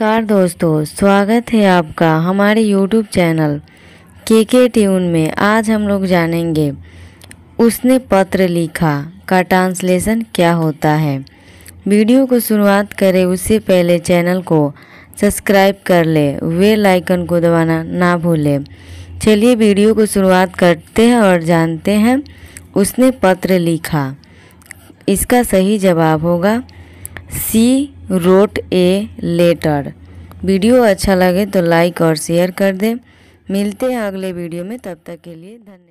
नमस्कार दोस्तों स्वागत है आपका हमारे YouTube चैनल के के ट्यून में आज हम लोग जानेंगे उसने पत्र लिखा का ट्रांसलेशन क्या होता है वीडियो को शुरुआत करें उससे पहले चैनल को सब्सक्राइब कर ले वे लाइकन को दबाना ना भूलें चलिए वीडियो को शुरुआत करते हैं और जानते हैं उसने पत्र लिखा इसका सही जवाब होगा C wrote a letter video अच्छा लगे तो लाइक और शेयर कर दें मिलते हैं अगले वीडियो में तब तक के लिए धन्यवाद